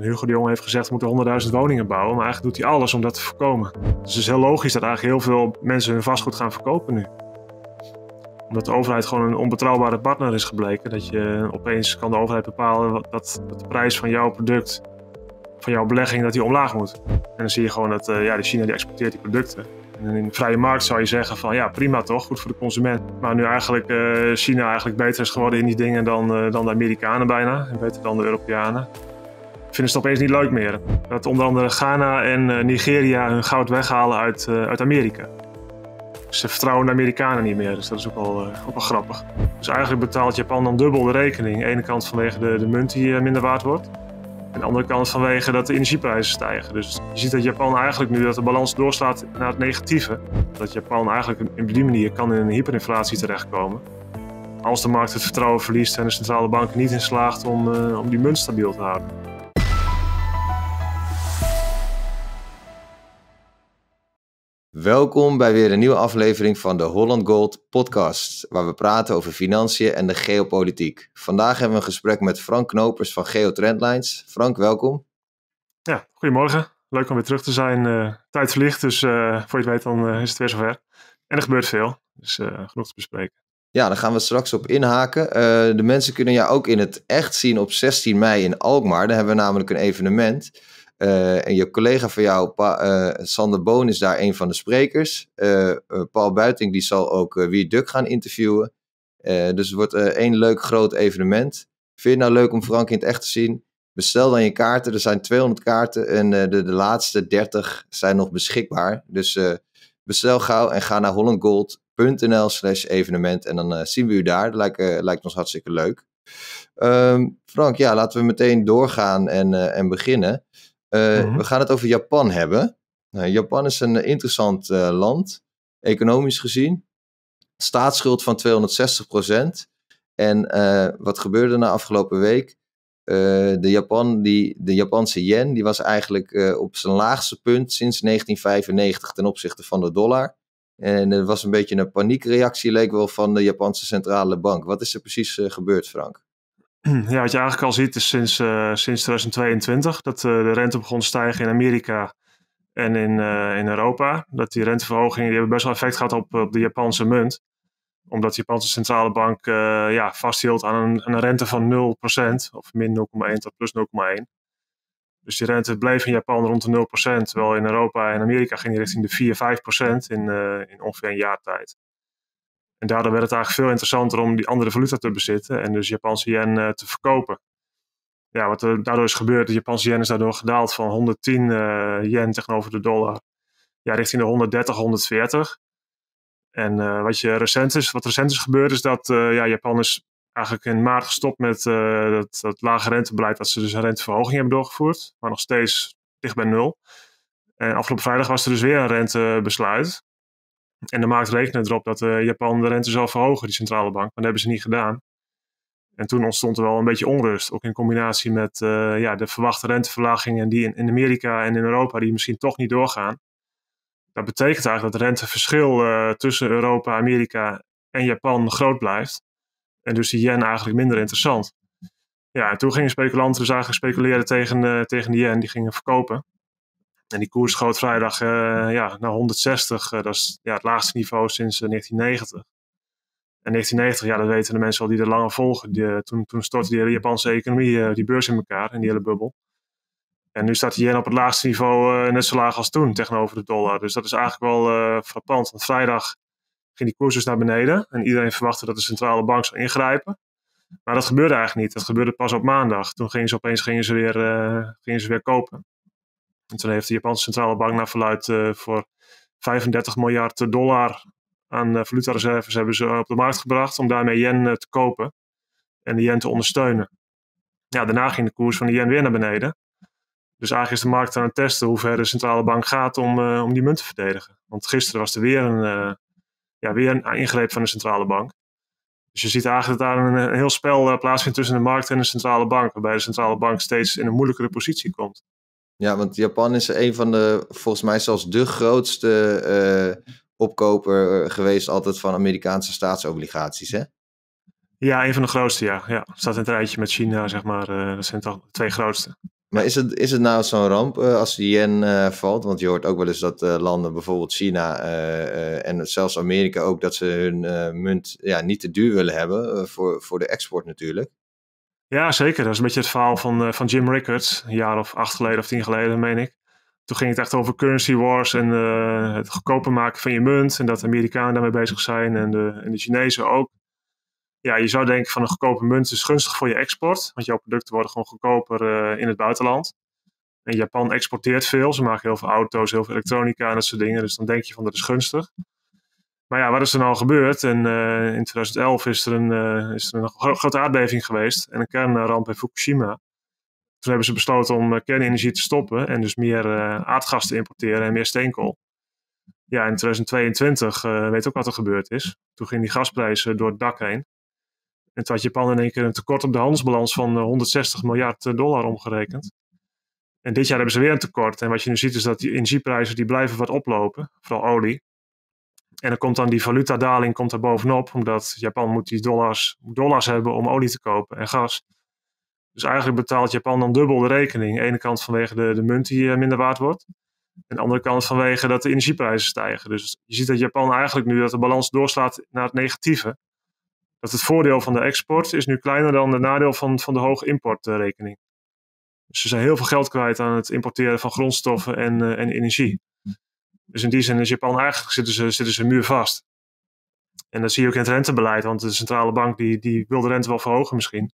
Hugo de Jong heeft gezegd, we moeten 100.000 woningen bouwen. Maar eigenlijk doet hij alles om dat te voorkomen. Dus het is heel logisch dat eigenlijk heel veel mensen hun vastgoed gaan verkopen nu. Omdat de overheid gewoon een onbetrouwbare partner is gebleken. Dat je opeens kan de overheid bepalen dat, de prijs van jouw product, van jouw belegging, dat die omlaag moet. En dan zie je gewoon dat uh, ja, China die exporteert die producten. En in de vrije markt zou je zeggen van ja, prima toch, goed voor de consument. Maar nu eigenlijk eh, China eigenlijk beter is geworden in die dingen dan, eh, dan de Amerikanen bijna. En beter dan de Europeanen vinden ze het opeens niet leuk meer. Dat onder andere Ghana en eh, Nigeria hun goud weghalen uit, eh, uit Amerika. Ze vertrouwen de Amerikanen niet meer, dus dat is ook wel, eh, ook wel grappig. Dus eigenlijk betaalt Japan dan dubbel de rekening. Aan de ene kant vanwege de, de munt die minder waard wordt. Aan de andere kant vanwege dat de energieprijzen stijgen. Dus je ziet dat Japan eigenlijk nu dat de balans doorslaat naar het negatieve. Dat Japan eigenlijk op die manier kan in een hyperinflatie terechtkomen. Als de markt het vertrouwen verliest en de centrale bank niet in slaagt om, om die munt stabiel te houden. Welkom bij weer een nieuwe aflevering van de Holland Gold Podcast, waar we praten over financiën en de geopolitiek. Vandaag hebben we een gesprek met Frank Knopers van Geo Trendlines. Frank, welkom. Ja, goedemorgen. Leuk om weer terug te zijn. Eh, tijd vliegt, dus eh, voor je het weet dan eh, is het weer zover. En er gebeurt veel, dus genoeg te bespreken. Ja, daar gaan we straks op inhaken. de mensen kunnen jou ook in het echt zien op 16 mei in Alkmaar. Daar hebben we namelijk een evenement. Eh, en je collega van jou, eh, Sander Boon, is daar een van de sprekers. Eh, Paul Buiting die zal ook Wie Duk gaan interviewen. dus het wordt één leuk groot evenement. Vind je het nou leuk om Frank in het echt te zien? Bestel dan je kaarten. Er zijn 200 kaarten en de, de, laatste 30 zijn nog beschikbaar. Dus bestel gauw en ga naar hollandgold.nl slash evenement. En dan zien we u daar. Dat lijkt, lijkt ons hartstikke leuk. Ehm, Frank, ja, laten we meteen doorgaan en, en beginnen. Eh, mhm. We gaan het over Japan hebben. Nou, Japan is een eh, interessant eh, land, economisch gezien. Staatsschuld van 260 procent. En wat gebeurde na afgelopen week? de, Japan, die, de Japanse yen die was eigenlijk op zijn laagste punt sinds 1995 ten opzichte van de dollar. En er was een beetje een paniekreactie, leek wel, van de Japanse centrale bank. Wat is er precies gebeurd, Frank? ja, wat je eigenlijk al ziet is sinds, eh, sinds 2022 dat eh, de rente begon te stijgen in Amerika en in, eh, in Europa. Dat die renteverhogingen die hebben best wel effect gehad op, op de Japanse munt omdat de Japanse centrale bank ja, vasthield aan een, een, rente van 0%, of min 0,1 tot plus 0,1. Dus die rente bleef in Japan rond de 0%, terwijl in Europa en Amerika ging die richting de 4, 5% in, in ongeveer een jaar tijd. En daardoor werd het eigenlijk veel interessanter om die andere valuta te bezitten en dus Japanse yen eh, te verkopen. Ja, wat er daardoor is gebeurd, de Japanse yen is daardoor gedaald van 110 eh, yen tegenover de dollar ja, richting de 130, 140. En eh, wat, je recent is, wat recent is gebeurd is dat ja, Japan is eigenlijk in maart gestopt met uh, dat, dat lage rentebeleid. Dat ze dus een renteverhoging hebben doorgevoerd, maar nog steeds dicht bij nul. En afgelopen vrijdag was er dus weer een rentebesluit. En de markt rekende erop dat eh, Japan de rente zou verhogen, die centrale bank. Maar dat hebben ze niet gedaan. En toen ontstond er wel een beetje onrust. Ook in combinatie met eh, ja, de verwachte renteverlagingen die in, in, Amerika en in Europa die misschien toch niet doorgaan. Dat betekent eigenlijk dat het renteverschil eh, tussen Europa, Amerika en Japan groot blijft. En dus de yen eigenlijk minder interessant. Ja, en toen gingen speculanten dus eigenlijk speculeren tegen, uh, tegen de yen. Die gingen verkopen. En die koers schoot vrijdag eh, ja, naar 160. Eh, dat is ja, het laagste niveau sinds 1990. Eh, en 1990, ja, dat weten de mensen al die er langer volgen. toen, toen stortte die hele Japanse economie, die beurs in elkaar, in die hele bubbel. En nu staat de yen op het laagste niveau net zo laag als toen tegenover de dollar. Dus dat is eigenlijk wel frappant. Want vrijdag ging die koers dus naar beneden. En iedereen verwachtte dat de centrale bank zou ingrijpen. Maar dat gebeurde eigenlijk niet. Dat gebeurde pas op maandag. Toen gingen ze opeens gingen ze weer, gingen ze weer kopen. En toen heeft de Japanse centrale bank naar verluid eh, voor 35 miljard dollar aan eh, valutareserves hebben ze op de markt gebracht om daarmee yen eh, te kopen en de yen te ondersteunen. Ja, daarna ging de koers van de yen weer naar beneden. Dus eigenlijk is de markt aan het testen hoe ver de centrale bank gaat om, om die munt te verdedigen. Want gisteren was er weer een, ja, weer een ingreep van de centrale bank. Dus je ziet eigenlijk dat daar een, heel spel plaatsvindt tussen de markt en de centrale bank. Waarbij de centrale bank steeds in een moeilijkere positie komt. Ja, want Japan is een van de, volgens mij zelfs de grootste eh, opkoper geweest altijd van Amerikaanse staatsobligaties, hè? Ja, een van de grootste, ja. ja. Staat in het rijtje met China, zeg maar. Eh, dat zijn toch twee grootste. Maar is het, is het nou zo'n ramp eh, als de yen valt? Want je hoort ook wel eens dat landen, bijvoorbeeld China en zelfs Amerika ook, dat ze hun munt ja, niet te duur willen hebben voor, voor de export natuurlijk. Ja, zeker. Dat is een beetje het verhaal van, eh, van Jim Rickards, een jaar of acht geleden of tien geleden, meen ik. Toen ging het echt over currency wars en eh, het goedkoper maken van je munt. En dat de Amerikanen daarmee bezig zijn en de, en de Chinezen ook. Ja, je zou denken van een goedkope munt is gunstig voor je export. Want jouw producten worden gewoon goedkoper eh, in het buitenland. En Japan exporteert veel. Ze maken heel veel auto's, heel veel elektronica en dat soort dingen. Dus dan denk je van dat is gunstig. Maar ja, wat is er nou gebeurd? En eh, in 2011 is er, een, eh, is er een grote aardbeving geweest en een kernramp in Fukushima. Toen hebben ze besloten om eh, kernenergie te stoppen en dus meer aardgas te importeren en meer steenkool. Ja, in 2022 weet ook wat er gebeurd is. Toen gingen die gasprijzen door het dak heen. En toen had Japan in één keer een tekort op de handelsbalans van 160 miljard dollar omgerekend. En dit jaar hebben ze weer een tekort. En wat je nu ziet is dat die energieprijzen die blijven wat oplopen, vooral olie. En dan komt dan die valutadaling komt er bovenop, omdat Japan moet die dollars, dollars hebben om olie te kopen en gas. Dus eigenlijk betaalt Japan dan dubbel de rekening. Aan de ene kant vanwege de, de munt die eh, minder waard wordt. En aan de andere kant vanwege dat de energieprijzen stijgen. Dus je ziet dat Japan eigenlijk nu dat de balans doorslaat naar het negatieve. Dat het voordeel van de export is nu kleiner dan het nadeel van, van de hoge importrekening. Dus ze zijn heel veel geld kwijt aan het importeren van grondstoffen en, eh, en energie. Dus in die zin is Japan eigenlijk zitten ze, zitten ze muur vast. En dat zie je ook in het rentebeleid, want de centrale bank die, die wil de rente wel verhogen misschien.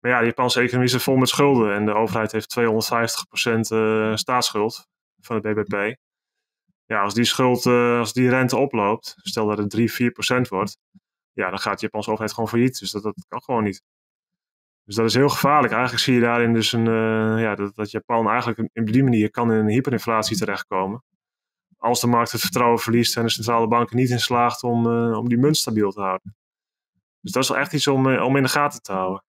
Maar ja, de Japanse economie is vol met schulden en de overheid heeft 250% staatschuld eh, staatsschuld van het BBP. Ja, als die schuld, eh, als die rente oploopt, stel dat het 3, 4% wordt, ja, dan gaat de Japanse overheid gewoon failliet. Dus dat, dat kan gewoon niet. Dus dat is heel gevaarlijk. Eigenlijk zie je daarin dus een, eh, ja, dat, dat Japan eigenlijk op die manier kan in een hyperinflatie terechtkomen als de markt het vertrouwen verliest, en de centrale banken niet in slaagt om, eh, om die munt stabiel te houden. Dus dat is wel echt iets om, eh, om in de gaten te houden.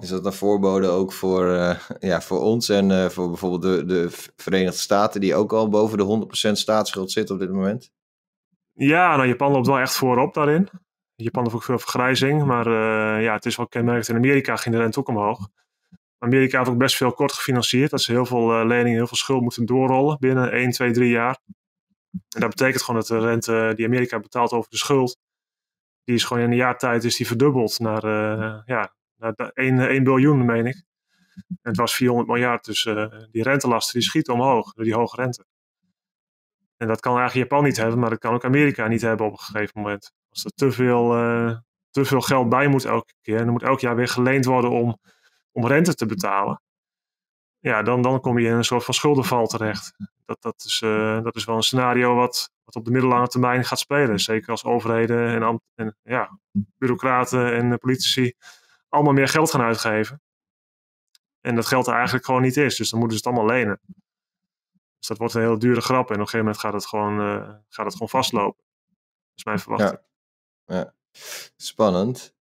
Is dat een voorbode ook voor, eh, ja, voor ons en voor bijvoorbeeld de, de Verenigde Staten, die ook al boven de 100% staatsschuld zit op dit moment? Ja, nou, Japan loopt wel echt voorop daarin. Japan heeft ook veel vergrijzing, maar ja, het is wel kenmerkend. In Amerika ging de rente ook omhoog. Amerika heeft ook best veel kort gefinancierd. Dat ze heel veel leningen, heel veel schuld moeten doorrollen binnen 1, 2, 3 jaar. En dat betekent gewoon dat de rente die Amerika betaalt over de schuld, die is gewoon in een jaar tijd is die verdubbeld naar, eh, ja, naar 1, 1 biljoen, meen ik. En het was 400 miljard, dus eh, die rentelasten die schieten omhoog door die hoge rente. En dat kan eigenlijk Japan niet hebben, maar dat kan ook Amerika niet hebben op een gegeven moment. Als er te veel, eh, te veel geld bij moet elke keer, en er moet elk jaar weer geleend worden om, om rente te betalen ja, dan, dan kom je in een soort van schuldenval terecht. Dat, dat, is, eh, dat is wel een scenario wat, wat op de middellange termijn gaat spelen. Zeker als overheden en, en ja, bureaucraten en politici allemaal meer geld gaan uitgeven. En dat geld er eigenlijk gewoon niet is. Dus dan moeten ze het allemaal lenen. Dus dat wordt een hele dure grap. En op een gegeven moment gaat het gewoon, eh, gaat het gewoon vastlopen. Dat is mijn verwachting. Ja. ja. Spannend.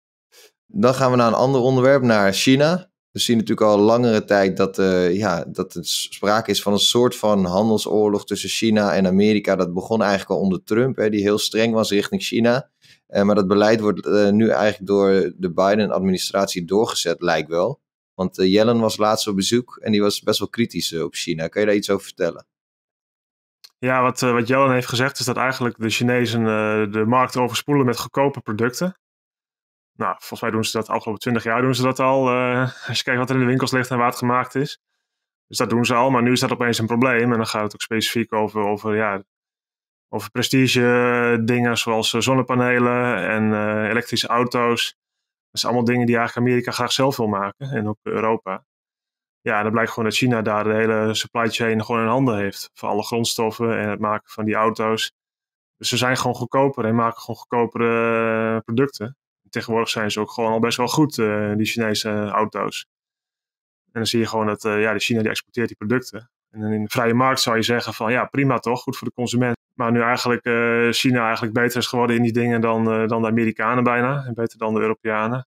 Dan gaan we naar een ander onderwerp, naar China. We zien natuurlijk al langere tijd dat, uh, ja, dat er sprake is van een soort van handelsoorlog tussen China en Amerika. Dat begon eigenlijk al onder Trump, hè, die heel streng was richting China. Eh, maar dat beleid wordt eh, nu eigenlijk door de Biden-administratie doorgezet, lijkt wel. Want Yellen was laatst op bezoek en die was best wel kritisch op China. Kan je daar iets over vertellen? Ja, wat, wat Yellen heeft gezegd is dat eigenlijk de Chinezen de markt overspoelen met goedkope producten nou, volgens mij doen ze dat afgelopen twintig jaar doen ze dat al. Eh, als je kijkt wat er in de winkels ligt en waar het gemaakt is. Dus dat doen ze al, maar nu is dat opeens een probleem. En dan gaat het ook specifiek over, over, ja, over prestige eh, dingen zoals eh, zonnepanelen en elektrische auto's. Dat zijn allemaal dingen die eigenlijk Amerika graag zelf wil maken en ook Europa. Ja, dan blijkt gewoon dat China daar de hele supply chain gewoon in handen heeft. Voor alle grondstoffen en het maken van die auto's. Dus ze zijn gewoon goedkoper en maken gewoon goedkopere producten tegenwoordig zijn ze ook gewoon al best wel goed, eh, die Chinese eh, auto's. En dan zie je gewoon dat eh, ja, de China die exporteert die producten. En in de vrije markt zou je zeggen van ja, prima toch, goed voor de consument. Maar nu eigenlijk China eigenlijk beter is geworden in die dingen dan, dan de Amerikanen bijna. En beter dan de Europeanen.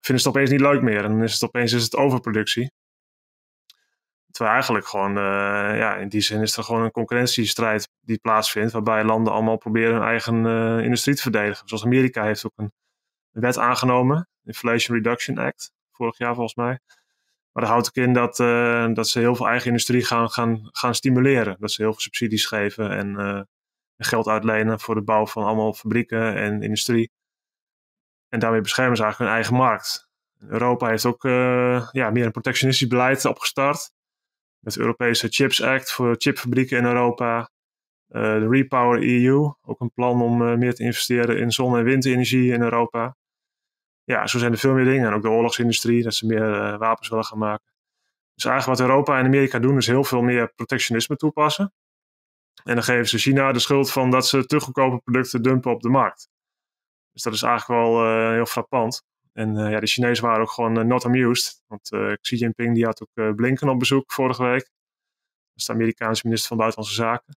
Vinden ze het opeens niet leuk meer. En dan is het opeens is het overproductie. Terwijl eigenlijk gewoon, ja, in die zin is er gewoon een concurrentiestrijd die plaatsvindt. Waarbij landen allemaal proberen hun eigen industrie te verdedigen. Zoals Amerika heeft ook een wet aangenomen, Inflation Reduction Act, vorig jaar volgens mij. Maar daar houdt ik in dat, eh, dat ze heel veel eigen industrie gaan, gaan, gaan stimuleren. Dat ze heel veel subsidies geven en eh, geld uitlenen voor de bouw van allemaal fabrieken en industrie. En daarmee beschermen ze eigenlijk hun eigen markt. Europa heeft ook eh, ja, meer een protectionistisch beleid opgestart. Met de Europese Chips Act voor chipfabrieken in Europa. de Repower EU, ook een plan om meer te investeren in zon- en windenergie in Europa ja, zo zijn er veel meer dingen. En ook de oorlogsindustrie, dat ze meer eh, wapens willen gaan maken. Dus eigenlijk wat Europa en Amerika doen, is heel veel meer protectionisme toepassen. En dan geven ze China de schuld van dat ze te goedkope producten dumpen op de markt. Dus dat is eigenlijk wel eh, heel frappant. En eh, ja, de Chinezen waren ook gewoon not amused. Want Xi Jinping die had ook Blinken op bezoek vorige week. Dat is de Amerikaanse minister van Buitenlandse Zaken.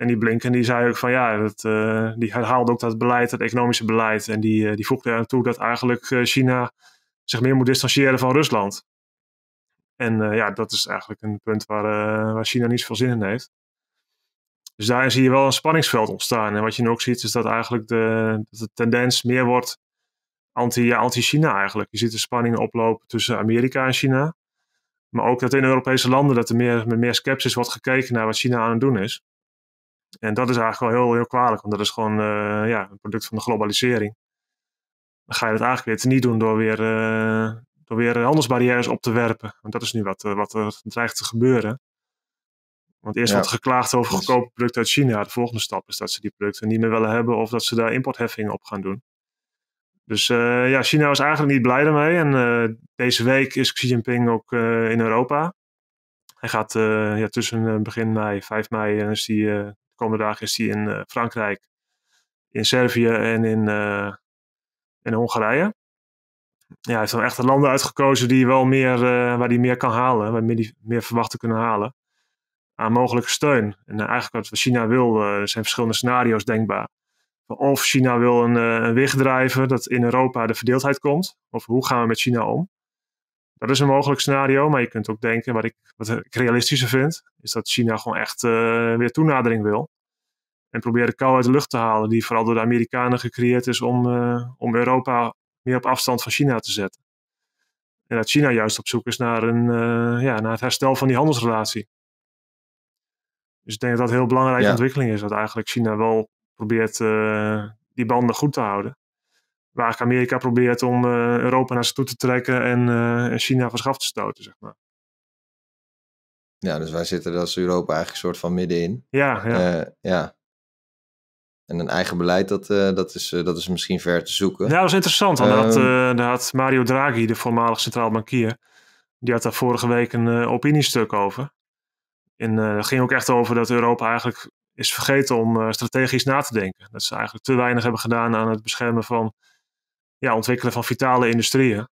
En die Blinken die zei ook van ja, dat, eh, die herhaalde ook dat beleid, dat economische beleid. En die, voegde eh, die voegde dat eigenlijk eh, China zich meer moet distancieren van Rusland. En ja, dat is eigenlijk een punt waar, waar China niet zoveel zin in heeft. Dus daar zie je wel een spanningsveld ontstaan. En wat je nu ook ziet is dat eigenlijk de, dat de tendens meer wordt anti-China anti eigenlijk. Je ziet de spanningen oplopen tussen Amerika en China. Maar ook dat in Europese landen dat er meer, met meer sceptisch wordt gekeken naar wat China aan het doen is. En dat is eigenlijk wel heel, heel kwalijk, want dat is gewoon eh, ja, een product van de globalisering. Dan ga je dat eigenlijk weer niet doen door weer, eh, door weer handelsbarrières op te werpen. Want dat is nu wat, eh, wat er dreigt te gebeuren. Want eerst ja. wordt geklaagd over goedkope producten uit China. De volgende stap is dat ze die producten niet meer willen hebben of dat ze daar importheffingen op gaan doen. Dus ja, China is eigenlijk niet blij daarmee. En deze week is Xi Jinping ook in Europa. Hij gaat ja, tussen begin mei, 5 mei, en is hij komende dagen is hij in eh, Frankrijk, in Servië en in, eh, in Hongarije. Ja, hij heeft dan echt landen uitgekozen die wel meer, eh, waar hij meer kan halen, waar meer, meer verwachten kunnen halen aan mogelijke steun. En eigenlijk wat China wil, er zijn verschillende scenario's denkbaar. Of China wil een, een weg drijven dat in Europa de verdeeldheid komt. Of hoe gaan we met China om? Dat is een mogelijk scenario, maar je kunt ook denken, wat ik, wat ik realistischer vind, is dat China gewoon echt eh, weer toenadering wil. En probeert de kou uit de lucht te halen, die vooral door de Amerikanen gecreëerd is om, eh, om Europa meer op afstand van China te zetten. En dat China juist op zoek is naar, een, eh, ja, naar het herstel van die handelsrelatie. Dus ik denk dat dat een heel belangrijke ontwikkeling is, dat eigenlijk China wel probeert die banden goed te houden waar Amerika probeert om eh, Europa naar zich toe te trekken en eh, China van schaf te stoten, zeg maar. Ja, dus wij zitten als dus Europa eigenlijk een soort van middenin. Ja, ja. Eh, ja. En een eigen beleid, dat, dat, is, dat is misschien ver te zoeken. Ja, dat is interessant. Want had, ehm, daar, had, Mario Draghi, de voormalig centraal bankier, die had daar vorige week een opiniestuk over. En dat ging ook echt over dat Europa eigenlijk is vergeten om strategisch na te denken. Dat ze eigenlijk te weinig hebben gedaan aan het beschermen van ja, ontwikkelen van vitale industrieën.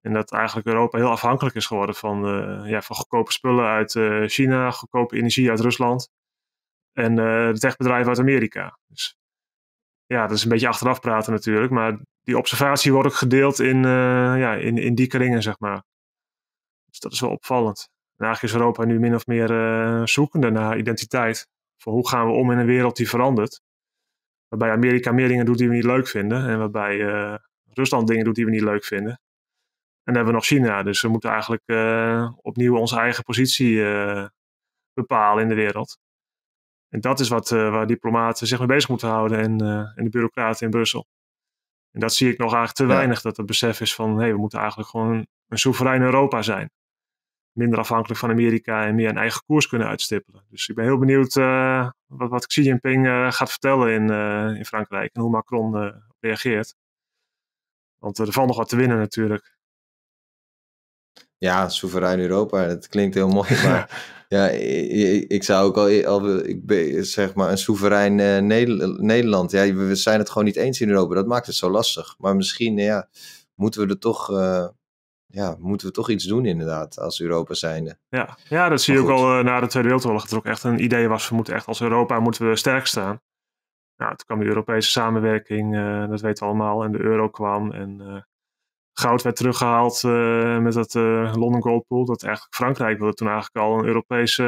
En dat eigenlijk Europa heel afhankelijk is geworden van, eh, ja, van goedkope spullen uit eh, China, goedkope energie uit Rusland en eh, de techbedrijven uit Amerika. Dus ja, dat is een beetje achteraf praten natuurlijk, maar die observatie wordt ook gedeeld in, ja, in, in die kringen, zeg maar. Dus dat is wel opvallend. En is Europa nu min of meer zoekende naar identiteit. Voor hoe gaan we om in een wereld die verandert? Waarbij Amerika meer dingen doet die we niet leuk vinden. En waarbij eh, Rusland dingen doet die we niet leuk vinden. En dan hebben we nog China. Dus we moeten eigenlijk eh, opnieuw onze eigen positie eh, bepalen in de wereld. En dat is wat, waar diplomaten zich mee bezig moeten houden. En, en de bureaucraten in Brussel. En dat zie ik nog eigenlijk te weinig. Dat het besef is van, hé, we moeten eigenlijk gewoon een soeverein Europa zijn minder afhankelijk van Amerika en meer een eigen koers kunnen uitstippelen. Dus ik ben heel benieuwd eh, wat, wat, Xi Jinping eh, gaat vertellen in, eh, in Frankrijk en hoe Macron reageert. Want er valt nog wat te winnen natuurlijk. Ja, soeverein Europa, dat klinkt heel mooi, maar ja, ik, ik, zou ook al, al ik ben, zeg maar, een soeverein Nederland, ja, we zijn het gewoon niet eens in Europa, dat maakt het zo lastig. Maar misschien, ja, moeten we er toch ja, moeten we toch iets doen inderdaad, als Europa zijnde. Ja, ja dat zie je ook al eh, na de Tweede Wereldoorlog, dat er ook echt een idee was, we moeten echt als Europa moeten we sterk staan. Nou, toen kwam de Europese samenwerking, eh, dat weten we allemaal, en de euro kwam en eh, goud werd teruggehaald met dat London Gold Pool, dat eigenlijk Frankrijk wilde toen eigenlijk al een Europese,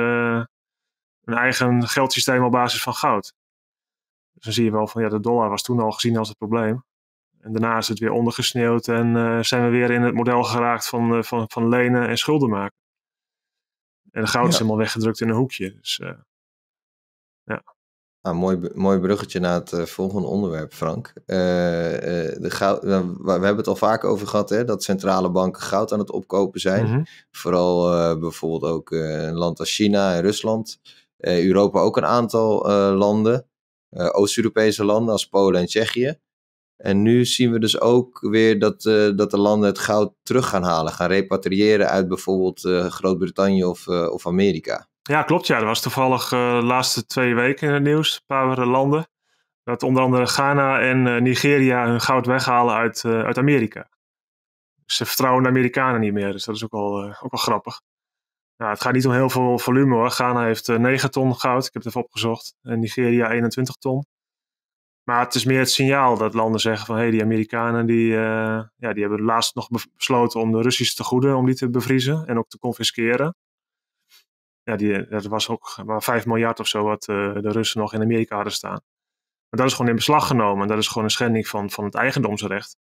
een eigen geldsysteem op basis van goud. Dus dan zie je wel van, ja, de dollar was toen al gezien als het probleem. En daarna is het weer ondergesneeuwd en eh, zijn we weer in het model geraakt van, eh, van, van lenen en schulden maken. En de goud is helemaal weggedrukt in een hoekje. Dus, eh, ja. Ah, mooi, mooi bruggetje naar het volgende onderwerp, Frank. de goud, we hebben het al vaak over gehad, hè, dat centrale banken goud aan het opkopen zijn. Mhm. Vooral bijvoorbeeld ook een land als China en Rusland. Europa ook een aantal landen. Oost-Europese landen als Polen en Tsjechië. En nu zien we dus ook weer dat, eh, dat de landen het goud terug gaan halen, gaan repatriëren uit bijvoorbeeld eh, Groot-Brittannië of, eh, of Amerika. Ja, klopt. Ja, er was toevallig de laatste twee weken in het nieuws, een paar landen. Dat onder andere Ghana en Nigeria hun goud weghalen uit, uit Amerika. ze vertrouwen de Amerikanen niet meer, dus dat is ook wel, ook wel grappig. Nou, het gaat niet om heel veel volume hoor. Ghana heeft 9 ton goud, ik heb het even opgezocht. En Nigeria 21 ton. Maar het is meer het signaal dat landen zeggen van hé, hey, die Amerikanen die, eh, ja, die hebben laatst nog besloten om de Russische tegoeden om die te bevriezen en ook te confisceren. Ja, die, dat was ook maar 5 miljard of zo wat eh, de Russen nog in Amerika hadden staan. Maar dat is gewoon in beslag genomen en dat is gewoon een schending van, van het eigendomsrecht.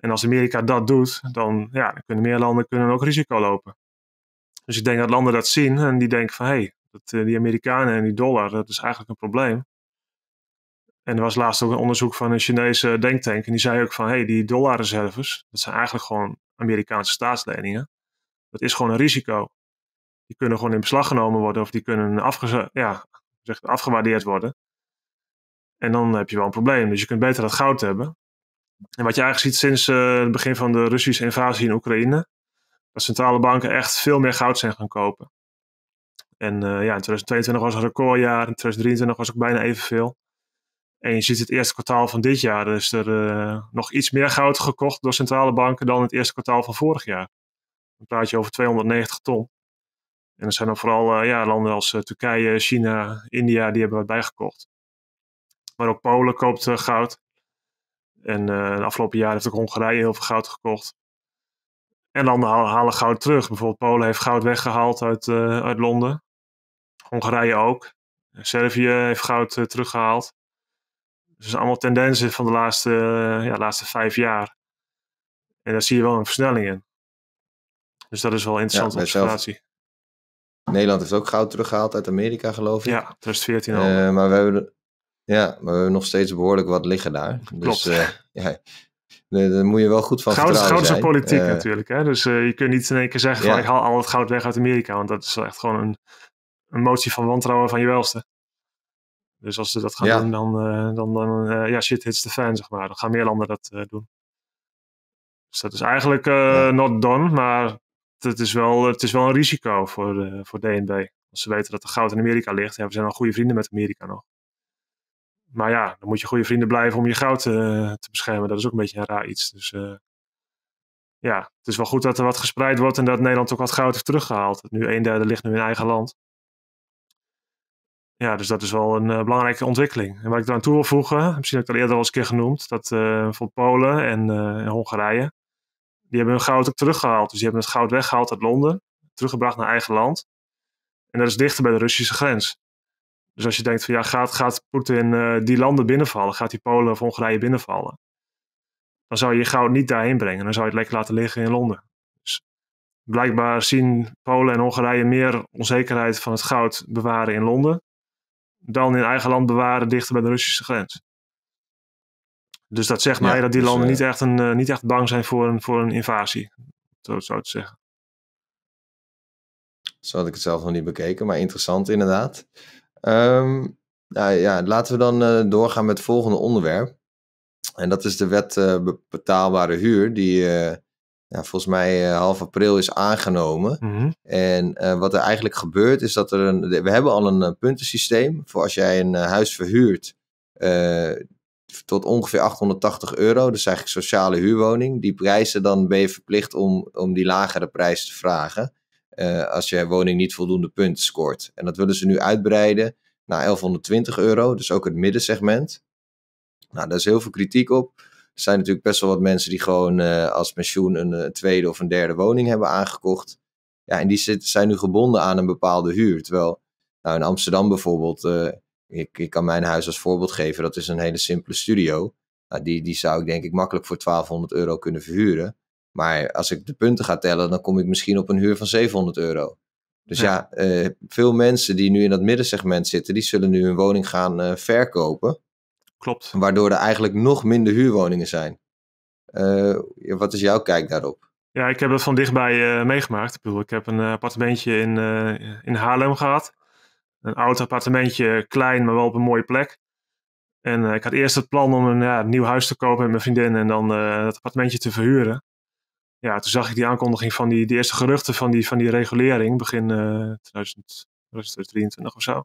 En als Amerika dat doet, dan, ja, kunnen meer landen kunnen ook risico lopen. Dus ik denk dat landen dat zien en die denken van hé, hey, eh, die Amerikanen en die dollar, dat is eigenlijk een probleem. En er was laatst ook een onderzoek van een Chinese denktank. En die zei ook van, hey, die dollarreserves, dat zijn eigenlijk gewoon Amerikaanse staatsleningen. Dat is gewoon een risico. Die kunnen gewoon in beslag genomen worden of die kunnen ja, zeg, afgewaardeerd worden. En dan heb je wel een probleem. Dus je kunt beter dat goud hebben. En wat je eigenlijk ziet sinds eh, het begin van de Russische invasie in Oekraïne, dat centrale banken echt veel meer goud zijn gaan kopen. En eh, ja, in 2022 was een recordjaar, in 2023 was ook bijna evenveel. En je ziet het eerste kwartaal van dit jaar is dus er eh, nog iets meer goud gekocht door centrale banken dan het eerste kwartaal van vorig jaar. Dan praat je over 290 ton. En er zijn dan vooral eh, ja, landen als eh, Turkije, China, India, die hebben wat bijgekocht. Maar ook Polen koopt goud. En de afgelopen jaar heeft ook Hongarije heel veel goud gekocht. En landen halen, goud terug. Bijvoorbeeld Polen heeft goud weggehaald uit, uit Londen. Hongarije ook. Servië heeft goud teruggehaald. Dat dus zijn allemaal tendensen van de laatste, eh, ja, laatste vijf jaar. En daar zie je wel een versnelling in. Dus dat is wel een interessante ja, observatie. Nederland heeft ook goud teruggehaald uit Amerika, geloof ik. Ja, 2014 al. Uh, maar, we hebben, ja, maar we hebben nog steeds behoorlijk wat liggen daar. Klopt. Dus eh, ja, daar moet je wel goed van goud, Goud is een politiek natuurlijk. Hè? Dus je kunt niet in één keer zeggen, ik haal al het goud weg uit Amerika. Want dat is echt gewoon een, een motie van wantrouwen van je welste. Dus als ze dat gaan doen, dan, eh, dan, dan eh, ja, shit hits the fan, zeg maar. Dan gaan meer landen dat eh, doen. Dus dat is eigenlijk not done, maar het is wel, het is wel een risico voor, voor DNB. Als ze weten dat er goud in Amerika ligt, ja, we zijn al goede vrienden met Amerika nog. Maar ja, dan moet je goede vrienden blijven om je goud te, te beschermen. Dat is ook een beetje een raar iets. Dus ja, het is wel goed dat er wat gespreid wordt en dat Nederland ook wat goud heeft teruggehaald. Nu een derde ligt nu in eigen land ja, dus dat is wel een eh, belangrijke ontwikkeling. En wat ik eraan toe wil voegen, misschien heb ik dat eerder al eens een keer genoemd, dat uh, Polen eh, en, Hongarije, die hebben hun goud ook teruggehaald. Dus die hebben het goud weggehaald uit Londen, teruggebracht naar eigen land. En dat is dichter bij de Russische grens. Dus als je denkt van ja, gaat, gaat Poetin die landen binnenvallen, gaat die Polen of Hongarije binnenvallen, dan zou je je goud niet daarheen brengen. Dan zou je het lekker laten liggen in Londen. Dus blijkbaar zien Polen en Hongarije meer onzekerheid van het goud bewaren in Londen dan in eigen land bewaren dichter bij de Russische grens. Dus dat zegt mij dat die dus, landen eh, niet, echt een, eh, niet echt bang zijn voor een, voor een invasie. Zo zou ik zeggen. Zo had ik het zelf nog niet bekeken, maar interessant inderdaad. Ehm, nou ja, laten we dan eh, doorgaan met het volgende onderwerp. En dat is de wet betaalbare huur, die volgens mij uh, half april is aangenomen. Mhm. En eh, wat er eigenlijk gebeurt is dat er een. We hebben al een eh, puntensysteem voor als jij een huis verhuurt. tot ongeveer 880 euro. dus eigenlijk sociale huurwoning. Die prijzen, dan ben je verplicht om, om die lagere prijs te vragen. als je woning niet voldoende punten scoort. En dat willen ze nu uitbreiden naar 1120 euro. Dus ook het middensegment. Nou, daar is heel veel kritiek op. Er zijn natuurlijk best wel wat mensen die gewoon eh, als pensioen een, eh, tweede of een derde woning hebben aangekocht. Ja, en die zijn nu gebonden aan een bepaalde huur. Terwijl, nou in Amsterdam bijvoorbeeld, eh, ik, ik kan mijn huis als voorbeeld geven. Dat is een hele simpele studio. Nou, die, die zou ik denk ik makkelijk voor 1200 euro kunnen verhuren. Maar als ik de punten ga tellen, dan kom ik misschien op een huur van 700 euro. Dus ja, veel mensen die nu in dat middensegment zitten, die zullen nu hun woning gaan verkopen. Klopt. Waardoor er eigenlijk nog minder huurwoningen zijn. Eh, wat is jouw kijk daarop? Ja, ik heb het van dichtbij eh, meegemaakt. Ik bedoel, ik heb een eh, appartementje in, in Haarlem gehad. Een oud appartementje, klein, maar wel op een mooie plek. En ik had eerst het plan om een, ja, nieuw huis te kopen met mijn vriendin en dan dat appartementje te verhuren. Ja, toen zag ik die aankondiging van die, die eerste geruchten van die, van die regulering begin 2023 of zo.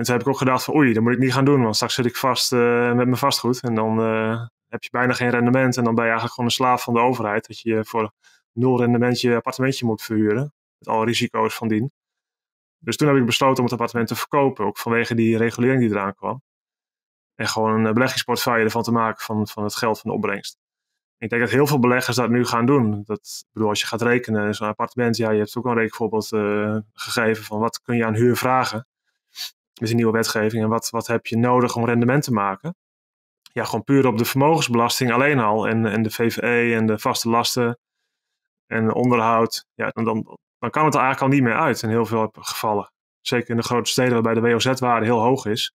En toen heb ik ook gedacht van oei, dat moet ik niet gaan doen, want straks zit ik vast eh, met mijn vastgoed. En dan eh, heb je bijna geen rendement en dan ben je eigenlijk gewoon een slaaf van de overheid. Dat je voor nul rendement je appartementje moet verhuren, met alle risico's van dien. Dus toen heb ik besloten om het appartement te verkopen, ook vanwege die regulering die eraan kwam. En gewoon een eh, beleggingsportefeuille ervan te maken van, van het geld van de opbrengst. Ik denk dat heel veel beleggers dat nu gaan doen. Dat, bedoel, als je gaat rekenen, zo'n appartement, ja, je hebt ook een rekenvoorbeeld uh, gegeven van wat kun je aan huur vragen met die nieuwe wetgeving en wat, wat heb je nodig om rendement te maken? Ja, gewoon puur op de vermogensbelasting alleen al en, en de VVE en de vaste lasten en onderhoud. Ja, dan, dan, dan kan het er eigenlijk al niet meer uit in heel veel gevallen. Zeker in de grote steden waarbij de WOZ-waarde heel hoog is.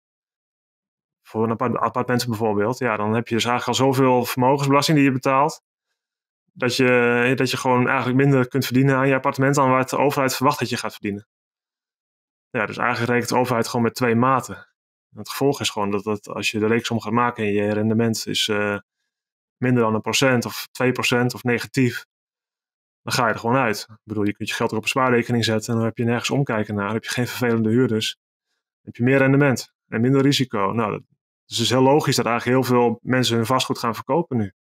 Voor een appartement bijvoorbeeld. Ja, dan heb je dus eigenlijk al zoveel vermogensbelasting die je betaalt. Dat je, dat je gewoon eigenlijk minder kunt verdienen aan je appartement dan waar de overheid verwacht dat je gaat verdienen. Ja, dus eigenlijk rekent de overheid gewoon met twee maten. Het gevolg is gewoon dat, dat als je de reeksom gaat maken en je rendement is eh, minder dan een procent of 2% of negatief, dan ga je er gewoon uit. Ik bedoel, je kunt je geld er op een spaarrekening zetten en dan heb je nergens omkijken naar. Dan heb je geen vervelende huurders. Dan heb je meer rendement en minder risico. Nou, dat, dus is heel logisch dat eigenlijk heel veel mensen hun vastgoed gaan verkopen nu.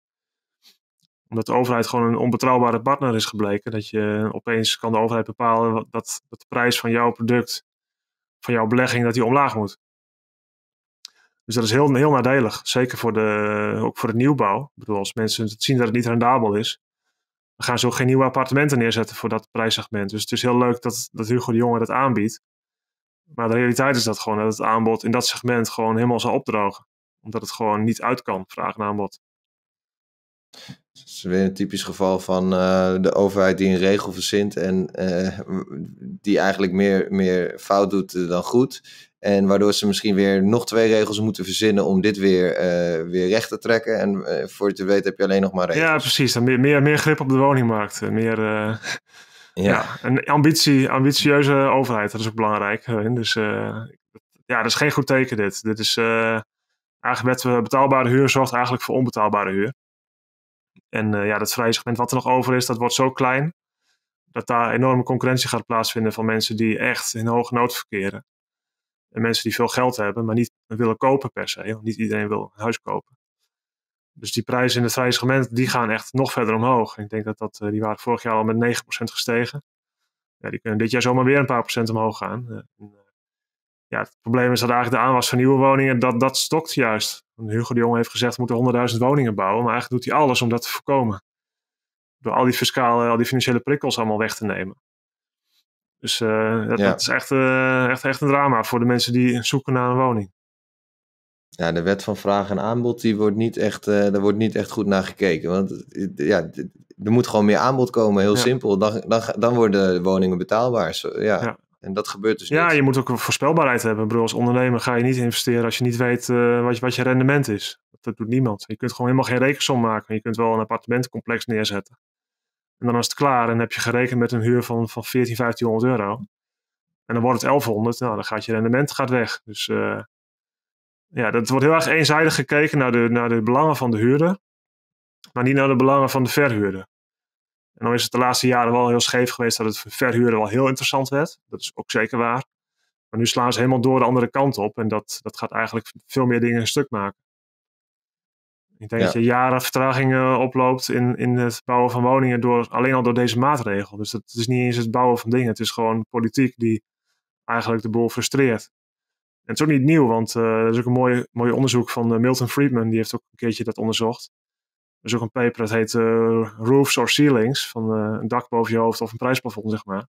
Omdat de overheid gewoon een onbetrouwbare partner is gebleken. Dat je opeens kan de overheid bepalen dat, dat de prijs van jouw product van jouw belegging dat die omlaag moet. Dus dat is heel, heel nadelig. Zeker voor de, ook voor de nieuwbouw. Ik bedoel, als mensen zien dat het niet rendabel is, dan gaan ze ook geen nieuwe appartementen neerzetten voor dat prijssegment. Dus het is heel leuk dat, dat Hugo de Jonge dat aanbiedt. Maar de realiteit is dat gewoon dat het aanbod in dat segment gewoon helemaal zal opdrogen. Omdat het gewoon niet uit kan, vraag en aanbod. Het is weer een typisch geval van eh, de overheid die een regel verzint en eh, die eigenlijk meer, meer fout doet eh, dan goed. En waardoor ze misschien weer nog twee regels moeten verzinnen om dit weer, weer recht te trekken. En voor je te weten heb je alleen nog maar regels. Ja, precies. meer, meer, meer grip op de woningmarkt. Meer, ja. ja. een ambitie, ambitieuze overheid. Dat is ook belangrijk. Dus ja, dat is geen goed teken dit. Dit is... Eigenlijk betaalbare huur zorgt eigenlijk voor onbetaalbare huur. En eh, ja, dat vrije segment wat er nog over is, dat wordt zo klein. Dat daar enorme concurrentie gaat plaatsvinden van mensen die echt in hoge nood verkeren. En mensen die veel geld hebben, maar niet willen kopen per se. Want niet iedereen wil een huis kopen. Dus die prijzen in het vrije segment, die gaan echt nog verder omhoog. Ik denk dat, dat eh, die waren vorig jaar al met 9% gestegen. Ja, die kunnen dit jaar zomaar weer een paar procent omhoog gaan. Ja eh, ja, het probleem is dat eigenlijk de aanwas van nieuwe woningen, dat, dat stokt juist. Hugo de Jong heeft gezegd, we moeten 100.000 woningen bouwen. Maar eigenlijk doet hij alles om dat te voorkomen. Door al die fiscale, al die financiële prikkels allemaal weg te nemen. Dus eh, dat, is echt, eh, echt, echt een drama voor de mensen die zoeken naar een woning. Ja, de wet van vraag en aanbod, die wordt niet echt, eh, daar wordt niet echt goed naar gekeken. Want ja, er moet gewoon meer aanbod komen, heel simpel. Dan, dan, dan worden woningen betaalbaar. ja. En dat gebeurt dus niet. Ja, je moet ook een voorspelbaarheid hebben. bro. als ondernemer ga je niet investeren als je niet weet eh, wat, je, wat je rendement is. Dat doet niemand. Je kunt gewoon helemaal geen rekensom maken. Je kunt wel een appartementencomplex neerzetten. En dan is het klaar en heb je gerekend met een huur van, van 14, 1500 euro. En dan wordt het 1100. Nou, dan gaat je rendement gaat weg. Dus eh, ja, dat wordt heel erg eenzijdig gekeken naar de, naar de belangen van de huurder. Maar niet naar de belangen van de verhuurder. En dan is het de laatste jaren wel heel scheef geweest dat het verhuren wel heel interessant werd. Dat is ook zeker waar. Maar nu slaan ze helemaal door de andere kant op. En dat, dat gaat eigenlijk veel meer dingen een stuk maken. Ik denk dat je jaren vertragingen oploopt in, in het bouwen van woningen door, alleen al door deze maatregel. Dus dat is niet eens het bouwen van dingen. Het is gewoon politiek die eigenlijk de boel frustreert. En het is ook niet nieuw, want eh, er is ook een mooi, mooi onderzoek van eh, Milton Friedman. Die heeft ook een keertje dat onderzocht is ook een paper dat heet eh, Roofs or Ceilings, van eh, een dak boven je hoofd of een prijsplafond, zeg maar.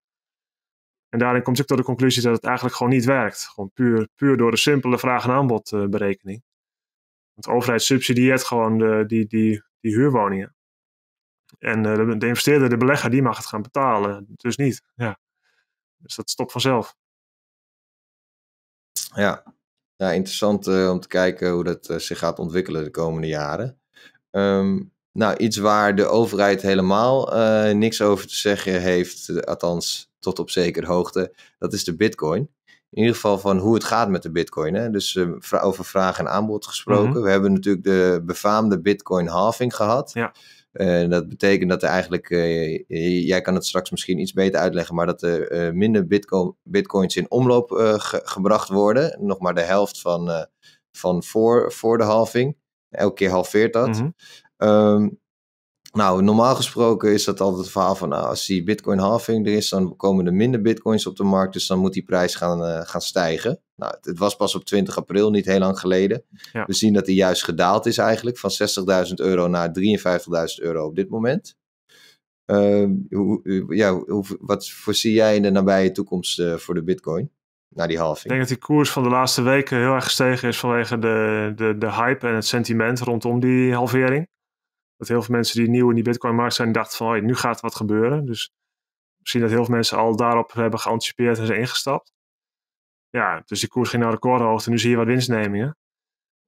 En daarin komt ik tot de conclusie dat het eigenlijk gewoon niet werkt. Gewoon puur, puur door de simpele vraag- en aanbodberekening. Eh, Want de overheid subsidieert gewoon de, die, die, die huurwoningen. En de, de investeerder, de belegger, die mag het gaan betalen. Dus niet. Ja. Dus dat stopt vanzelf. Ja, ja interessant om te kijken hoe dat zich gaat ontwikkelen de komende jaren. Ehm, nou, iets waar de overheid helemaal eh, niks over te zeggen heeft, eh, althans tot op zekere hoogte, dat is de bitcoin. In ieder geval van hoe het gaat met de bitcoin. Hè? Dus eh, over vraag en aanbod gesproken. Mhm. We hebben natuurlijk de befaamde bitcoin halving gehad. Ja. dat betekent dat er eigenlijk, jij kan het straks misschien iets beter uitleggen, maar dat er minder bitcoins in omloop gebracht worden. Nog maar de helft van, van voor, voor de halving. Elke keer halveert dat. Mhm. Ehm, nou, normaal gesproken is dat altijd het verhaal van nou, als die bitcoin halving er is, dan komen er minder bitcoins op de markt. Dus dan moet die prijs gaan, eh, gaan stijgen. Nou, het, was pas op 20 april, niet heel lang geleden. We zien dat die juist gedaald is eigenlijk van 60.000 euro naar 53.000 euro op dit moment. Uh, hoe, ja, hoe, wat voorzie jij in de nabije toekomst eh, voor de bitcoin? halving. Ik denk dat die koers van de laatste weken heel erg gestegen is vanwege de, de, de hype en het sentiment rondom die halvering. Dat heel veel mensen die nieuw in die Bitcoin-markt zijn, dachten van nu gaat wat gebeuren. Dus misschien dat heel veel mensen al daarop hebben geanticipeerd en zijn ingestapt. Ja, dus die koers ging naar recordhoogte. Nu zie je wat winstnemingen.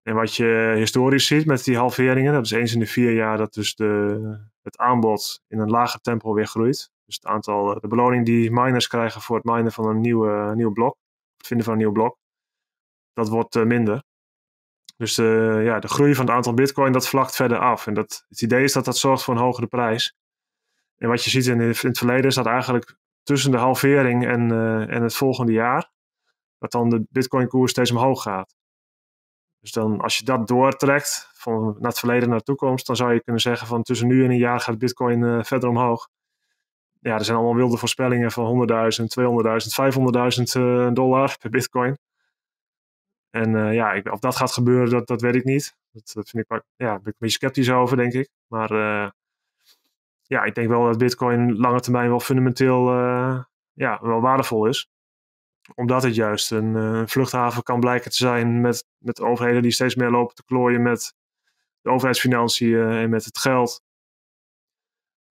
En wat je historisch ziet met die halveringen, dat is eens in de vier jaar dat dus de, het aanbod in een lager tempo weer groeit. Dus het aantal, de beloning die miners krijgen voor het minen van een nieuwe, nieuw blok, vinden van een nieuw blok. Dat wordt eh, minder. Dus eh, ja, de groei van het aantal bitcoin, dat vlakt verder af. En dat, het idee is dat dat zorgt voor een hogere prijs. En wat je ziet in, het, verleden is dat eigenlijk tussen de halvering en, eh, en het volgende jaar, dat dan de bitcoin koers steeds omhoog gaat. Dus dan als je dat doortrekt, van naar het verleden naar de toekomst, dan zou je kunnen zeggen van tussen nu en een jaar gaat bitcoin verder omhoog ja, er zijn allemaal wilde voorspellingen van 100.000, 200.000, 500.000 dollar per bitcoin. En eh, ja, ik, of dat gaat gebeuren, dat, dat weet ik niet. Dat, dat vind ik, ja, daar ben ik een beetje sceptisch over, denk ik. Maar eh, ja, ik denk wel dat bitcoin lange termijn wel fundamenteel eh, ja, wel waardevol is. Omdat het juist een vluchthaven kan blijken te zijn met, met overheden die steeds meer lopen te klooien met de overheidsfinanciën en met het geld.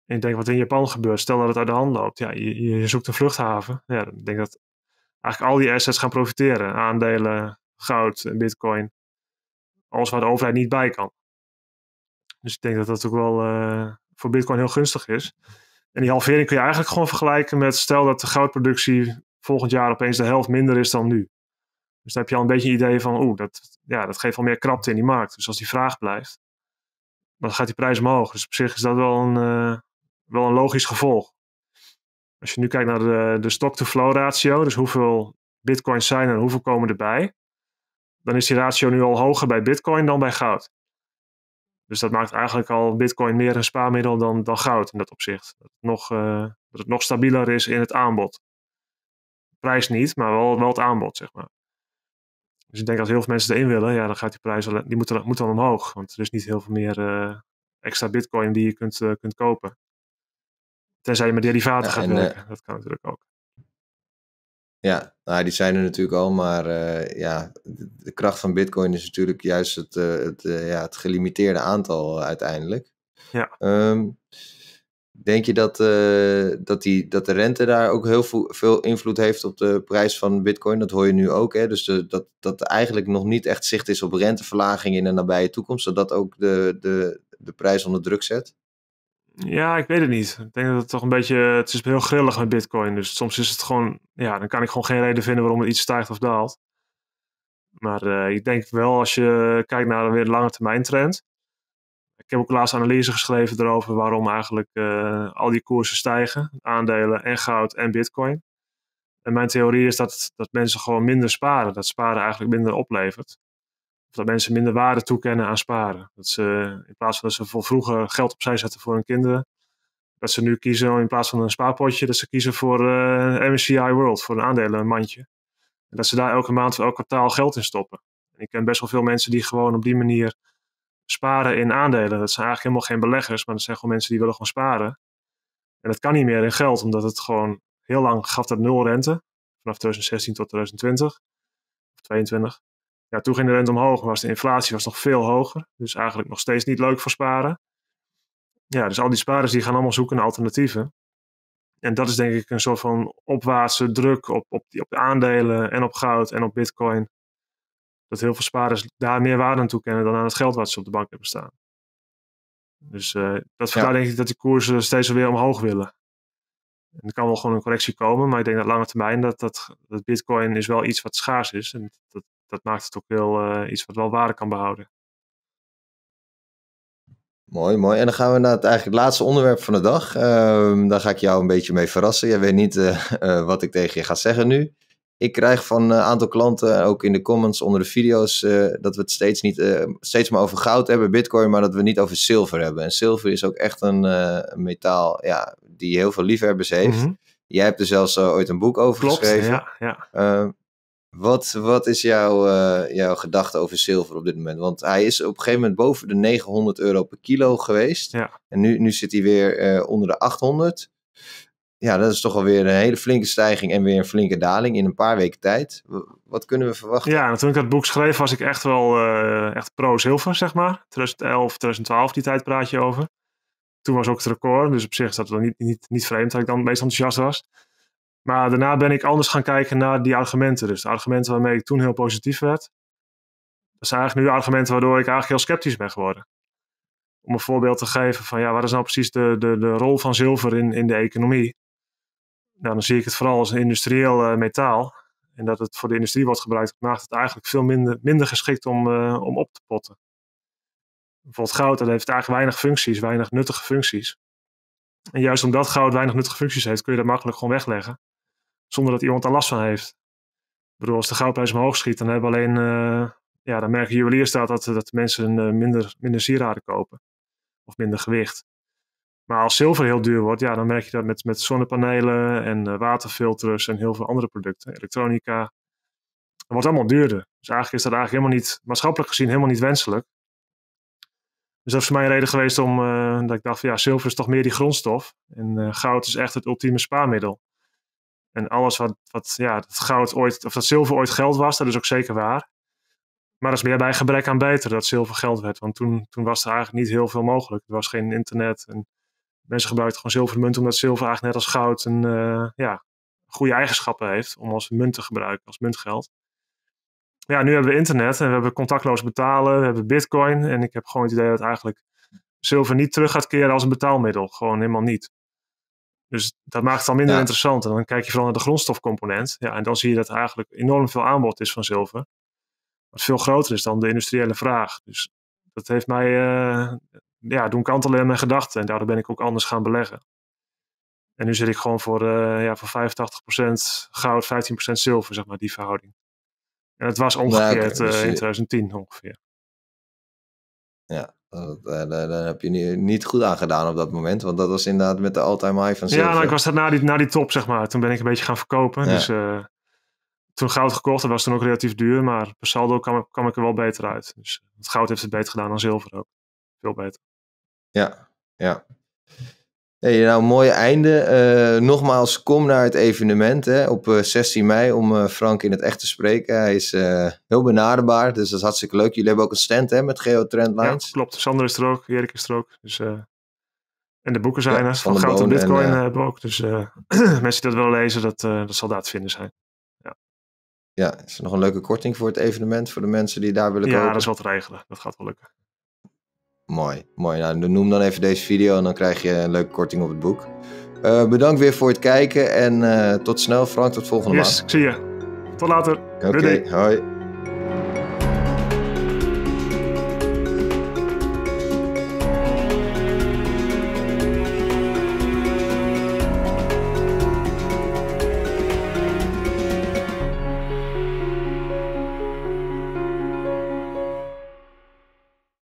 En ik denk wat in Japan gebeurt, stel dat het uit de hand loopt. Ja, je, je zoekt een vluchthaven. Ja, ik denk dat eigenlijk al die assets gaan profiteren. Aandelen, goud, bitcoin. Alles waar de overheid niet bij kan. Dus ik denk dat dat ook wel eh, voor bitcoin heel gunstig is. En die halvering kun je eigenlijk gewoon vergelijken met stel dat de goudproductie volgend jaar opeens de helft minder is dan nu. Dus dan heb je al een beetje een idee van, oeh, dat, ja, dat geeft al meer krapte in die markt. Dus als die vraag blijft, dan gaat die prijs omhoog. Dus op zich is dat wel een, eh, wel een logisch gevolg. Als je nu kijkt naar de, de stock-to-flow ratio, dus hoeveel bitcoins zijn en hoeveel komen erbij, dan is die ratio nu al hoger bij bitcoin dan bij goud. Dus dat maakt eigenlijk al bitcoin meer een spaarmiddel dan, dan goud in dat opzicht. Dat het, nog, uh, dat het nog stabieler is in het aanbod. prijs niet, maar wel, wel het aanbod, zeg maar. Dus ik denk als heel veel mensen erin willen, ja, dan gaat die prijs die moet, dan, moet dan omhoog. Want er is niet heel veel meer eh, extra bitcoin die je kunt, eh, kunt kopen. Tenzij je met derivaten gaat en, eh, werken. dat kan natuurlijk ook. Ja, nou, die zijn er natuurlijk al, maar eh, ja, de kracht van Bitcoin is natuurlijk juist het, eh, het, ja, het gelimiteerde aantal uiteindelijk. Ja. Ehm, denk je dat, dat, die, dat de rente daar ook heel veel invloed heeft op de prijs van Bitcoin? Dat hoor je nu ook, hè? Dus dat, dat eigenlijk nog niet echt zicht is op renteverlaging in de nabije toekomst, zodat ook de, de, de prijs onder druk zet? Ja, ik weet het niet. Ik denk dat het toch een beetje. Het is heel grillig met Bitcoin. Dus soms is het gewoon. Ja, dan kan ik gewoon geen reden vinden waarom het iets stijgt of daalt. Maar eh, ik denk wel als je kijkt naar weer lange termijn trend. Ik heb ook laatst analyse geschreven erover waarom eigenlijk eh, al die koersen stijgen. Aandelen en goud en bitcoin. En mijn theorie is dat, dat mensen gewoon minder sparen. Dat sparen eigenlijk minder oplevert. Of dat mensen minder waarde toekennen aan sparen. Dat ze, in plaats van dat ze voor vroeger geld opzij zetten voor hun kinderen, dat ze nu kiezen in plaats van een spaarpotje, dat ze kiezen voor uh, eh, MSCI World, voor een aandelenmandje. En dat ze daar elke maand of elk kwartaal geld in stoppen. En ik ken best wel veel mensen die gewoon op die manier sparen in aandelen. Dat zijn eigenlijk helemaal geen beleggers, maar dat zijn gewoon mensen die willen gewoon sparen. En dat kan niet meer in geld, omdat het gewoon heel lang gaf dat nul rente. Vanaf 2016 tot 2020, of 22 ja, toen ging de rente omhoog, was de inflatie was nog veel hoger. Dus eigenlijk nog steeds niet leuk voor sparen. Ja, dus al die spaarders die gaan allemaal zoeken naar alternatieven. En dat is denk ik een soort van opwaartse druk op, op, die, op de aandelen en op goud en op bitcoin. Dat heel veel spaarders daar meer waarde aan toekennen dan aan het geld wat ze op de bank hebben staan. Dus eh, dat verklaart denk ik dat die koersen steeds weer omhoog willen. En er kan wel gewoon een correctie komen, maar ik denk dat lange termijn dat, dat, dat bitcoin is wel iets wat schaars is. En dat, dat maakt het ook wel eh, iets wat wel waarde kan behouden. Mooi, mooi. En dan gaan we naar het eigenlijk laatste onderwerp van de dag. Um, daar ga ik jou een beetje mee verrassen. Jij weet niet eh, eh, wat ik tegen je ga zeggen nu. Ik krijg van een aantal klanten, ook in de comments onder de video's, dat we het steeds, niet, steeds maar over goud hebben, bitcoin, maar dat we het niet over zilver hebben. En zilver is ook echt een metaal ja, die heel veel liefhebbers heeft. Mhm. Jij hebt er zelfs ooit een boek over geschreven. Ja, ja. Ehm, wat, wat is jouw, eh, jouw gedachte over zilver op dit moment? Want hij is op een gegeven moment boven de 900 euro per kilo geweest. Ja. En nu, nu zit hij weer eh, onder de 800. Ja, dat is toch alweer een hele flinke stijging en weer een flinke daling in een paar weken tijd. Wat kunnen we verwachten? Ja, toen ik dat boek schreef was ik echt wel eh, echt pro-zilver, zeg maar. 2011, 2012, die tijd praat je over. Toen was ook het record, dus op zich zat dat wel niet, niet, niet vreemd dat ik dan het meest enthousiast was. Maar daarna ben ik anders gaan kijken naar die argumenten. Dus de argumenten waarmee ik toen heel positief werd. Dat zijn eigenlijk nu argumenten waardoor ik eigenlijk heel sceptisch ben geworden. Om een voorbeeld te geven van ja, wat is nou precies de, de, de rol van zilver in, in de economie? Nou, dan zie ik het vooral als een industrieel eh, metaal. En dat het voor de industrie wordt gebruikt, maakt het eigenlijk veel minder, minder geschikt om, eh, om op te potten. Bijvoorbeeld goud, dat heeft eigenlijk weinig functies, weinig nuttige functies. En juist omdat goud weinig nuttige functies heeft, kun je dat makkelijk gewoon wegleggen zonder dat iemand er last van heeft. Ik bedoel, als de goudprijs omhoog schiet, dan hebben alleen, eh, ja, dan merken juweliers dat, eh, dat, dat mensen eh, minder, minder sieraden kopen. Of minder gewicht. Maar als zilver heel duur wordt, ja, dan merk je dat met, met zonnepanelen en waterfilters en heel veel andere producten, elektronica. Dat wordt allemaal duurder. Dus eigenlijk is dat eigenlijk helemaal niet, maatschappelijk gezien, helemaal niet wenselijk. Dus dat is voor mij een reden geweest om, dat ik dacht van ja, zilver is toch meer die grondstof. En goud is echt het ultieme spaarmiddel. En alles wat, wat ja, dat goud ooit, of dat zilver ooit geld was, dat is ook zeker waar. Maar dat is meer bij gebrek aan beter dat zilver geld werd. Want toen, toen was er eigenlijk niet heel veel mogelijk. Er was geen internet. En mensen gebruikten gewoon zilveren munt omdat zilver eigenlijk net als goud een, eh, ja, goede eigenschappen heeft om als munt te gebruiken, als muntgeld. Ja, nu hebben we internet en we hebben contactloos betalen, we hebben bitcoin. En ik heb gewoon het idee dat eigenlijk zilver niet terug gaat keren als een betaalmiddel. Gewoon helemaal niet. Dus dat maakt het al minder interessant. En dan kijk je vooral naar de grondstofcomponent. Ja, en dan zie je dat er eigenlijk enorm veel aanbod is van zilver. Wat veel groter is dan de industriële vraag. Dus dat heeft mij eh, ja, doen kantelen in mijn gedachten. En daardoor ben ik ook anders gaan beleggen. En nu zit ik gewoon voor, eh, ja, voor 85% goud, 15% zilver, zeg maar, die verhouding. En het was omgekeerd dus eh, in 2010 ongeveer. Ja, eh, daar, heb je niet, goed aan gedaan op dat moment. Want dat was inderdaad met de all-time high van Ja, nou, ik was dat na die, na die top, zeg maar. Toen ben ik een beetje gaan verkopen. Dus eh, toen goud gekocht, dat was toen ook relatief duur. Maar per saldo kwam, ik er wel beter uit. Dus het goud heeft het beter gedaan dan zilver ook. Veel beter. Ja, ja. Hey, nou, mooi einde. Eh, nogmaals, kom naar het evenement hè, op 16 eh, mei om eh, Frank in het echt te spreken. Hij is heel benaderbaar, dus dat is hartstikke leuk. Jullie hebben ook een stand hè, met Geo Ja, klopt. Sander is er ook, Erik is er ook. Dus, en de boeken zijn ja, er, van, van goud en bitcoin en, hebben we ook. Dus mensen die dat willen lezen, dat, dat zal daar te vinden zijn. Ja. ja, is er nog een leuke korting voor het evenement, voor de mensen die daar willen ja, komen? Ja, dat is wel regelen. Dat gaat wel lukken. Mooi, mooi. Nou, noem dan even deze video en dan krijg je een leuke korting op het boek. Eh, bedankt weer voor het kijken en eh, tot snel. Frank, tot volgende yes, maand. ik zie je. Tot later. Oké, hoi.